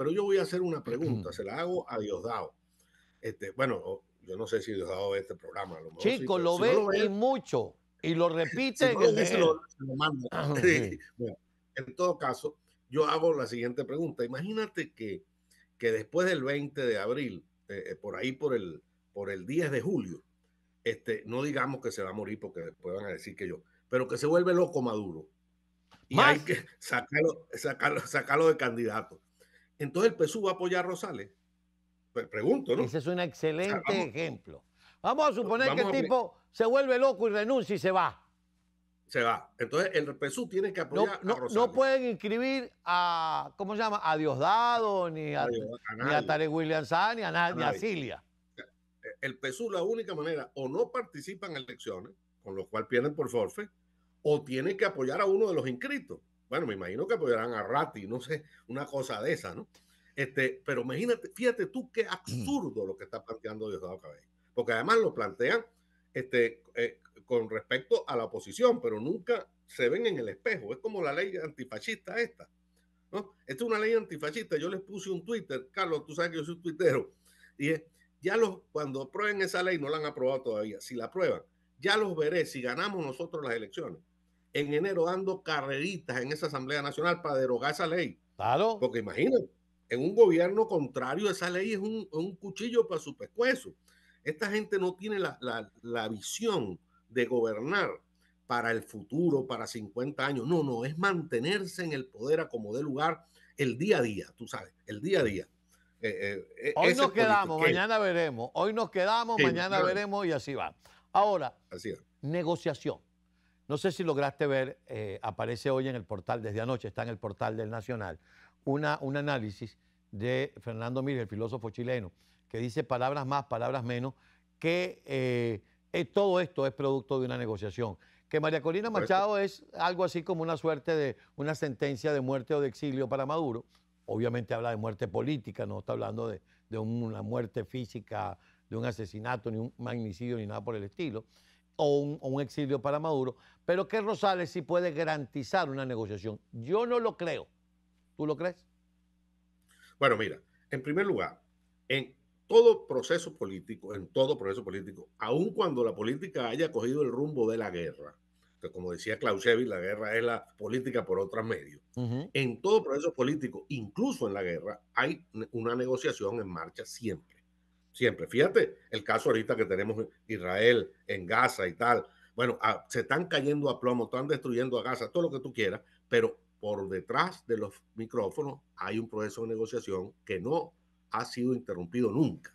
Pero yo voy a hacer una pregunta, se la hago a Diosdado. Este, bueno, yo no sé si Diosdado ve este programa. Chicos, lo ve y mucho. Y lo repite. en todo caso, yo hago la siguiente pregunta. Imagínate que, que después del 20 de abril, eh, eh, por ahí por el, por el 10 de julio, este, no digamos que se va a morir porque después van a decir que yo, pero que se vuelve loco Maduro. Y hay que sacarlo, sacarlo, sacarlo de candidato entonces el PSU va a apoyar a Rosales. Pues, pregunto, ¿no? Ese es un excelente ejemplo. Vamos a suponer que el tipo se vuelve loco y renuncia y se va. Se va. Entonces el PSU tiene que apoyar a Rosales. No pueden inscribir a, ¿cómo se llama? A Diosdado, ni a, Tarek William ni a, Cilia. El PSU, la única manera, o no participan en elecciones, con lo cual pierden por forfe, o tienen que apoyar a uno de los inscritos. Bueno, me imagino que apoyarán a Ratti, no sé, una cosa de esa, ¿no? Este, pero imagínate, fíjate tú qué absurdo lo que está planteando Diosdado Cabello, porque además lo plantean este, eh, con respecto a la oposición, pero nunca se ven en el espejo. Es como la ley antifascista esta, ¿no? Esta es una ley antifascista. Yo les puse un Twitter, Carlos, tú sabes que yo soy un tuitero, y es, ya los, cuando aprueben esa ley, no la han aprobado todavía, si la aprueban, ya los veré si ganamos nosotros las elecciones en enero dando carreritas en esa Asamblea Nacional para derogar esa ley. Claro. Porque imagínate, en un gobierno contrario esa ley es un, cuchillo para su pescuezo. Esta gente no tiene la, visión de gobernar para el futuro, para 50 años. No, no, es mantenerse en el poder a como dé lugar el día a día, tú sabes, el día a día. Eh, eh, e, Hoy nos quedamos, mañana veremos. Hoy nos quedamos, mañana veremos y así va. Ahora, así negociación. No sé si lograste ver, eh, aparece hoy en el portal, desde anoche está en el portal del Nacional, una, un análisis de Fernando Mir, el filósofo chileno, que dice palabras más, palabras menos, que eh, eh, todo esto es producto de una negociación. Que María Corina Machado es algo así como una suerte de una sentencia de muerte o de exilio para Maduro. Obviamente habla de muerte política, no está hablando de, de una muerte física, de un asesinato, ni un magnicidio, ni nada por el estilo o un, exilio para Maduro, pero que Rosales sí puede garantizar una negociación. Yo no lo creo. ¿Tú lo crees? Bueno, mira, en primer lugar, en todo proceso político, en todo proceso político, aun cuando la política haya cogido el rumbo de la guerra, que como decía Clausewitz, la guerra es la política por otros medios. En todo proceso político, incluso en la guerra, hay una negociación en marcha siempre. Siempre. Fíjate el caso ahorita que tenemos Israel en Gaza y tal. Bueno, ah, se están cayendo a plomo, están destruyendo a Gaza, todo lo que tú quieras, pero por detrás de los micrófonos hay un proceso de negociación que no ha sido interrumpido nunca.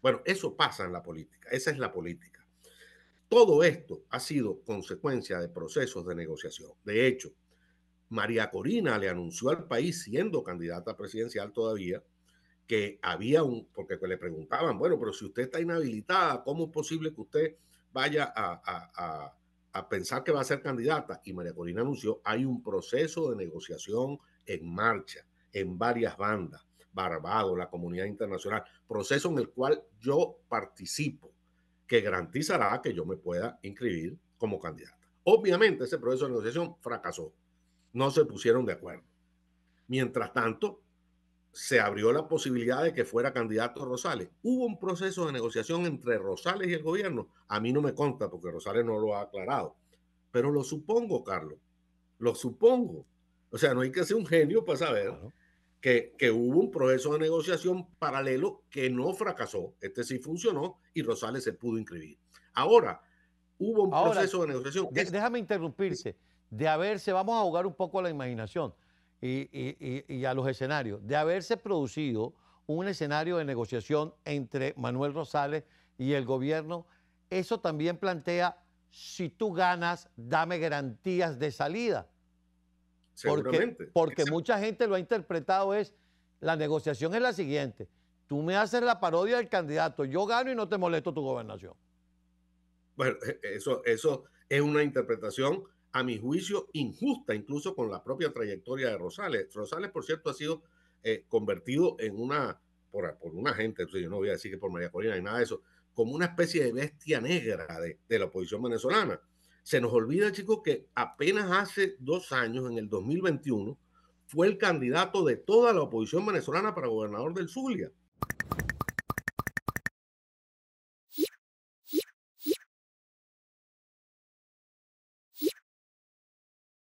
Bueno, eso pasa en la política, esa es la política. Todo esto ha sido consecuencia de procesos de negociación. De hecho, María Corina le anunció al país, siendo candidata presidencial todavía, que había un, porque le preguntaban, bueno, pero si usted está inhabilitada, ¿cómo es posible que usted vaya a, pensar que va a ser candidata? Y María Corina anunció, hay un proceso de negociación en marcha, en varias bandas, Barbados, la comunidad internacional, proceso en el cual yo participo, que garantizará que yo me pueda inscribir como candidata. Obviamente ese proceso de negociación fracasó, no se pusieron de acuerdo. Mientras tanto, se abrió la posibilidad de que fuera candidato Rosales. Hubo un proceso de negociación entre Rosales y el gobierno. A mí no me consta porque Rosales no lo ha aclarado. Pero lo supongo, Carlos. Lo supongo. O sea, no hay que ser un genio para saber que, que, hubo un proceso de negociación paralelo que no fracasó. Este sí funcionó y Rosales se pudo inscribir. Ahora, hubo un proceso de negociación. Déjame interrumpirse. De haberse, vamos a ahogar un poco la imaginación y, y, y, a los escenarios, de haberse producido un escenario de negociación entre Manuel Rosales y el gobierno, eso también plantea, si tú ganas, dame garantías de salida. Seguramente. Porque, porque mucha gente lo ha interpretado es, la negociación es la siguiente, tú me haces la parodia del candidato, yo gano y no te molesto tu gobernación. Bueno, e, eso, eso es una interpretación a mi juicio, injusta incluso con la propia trayectoria de Rosales. Rosales, por cierto, ha sido eh, convertido en una, por, una gente, yo no voy a decir que por María Corina ni nada de eso, como una especie de bestia negra de, de la oposición venezolana. Se nos olvida, chicos, que apenas hace dos años, en el 2021, fue el candidato de toda la oposición venezolana para gobernador del Zulia.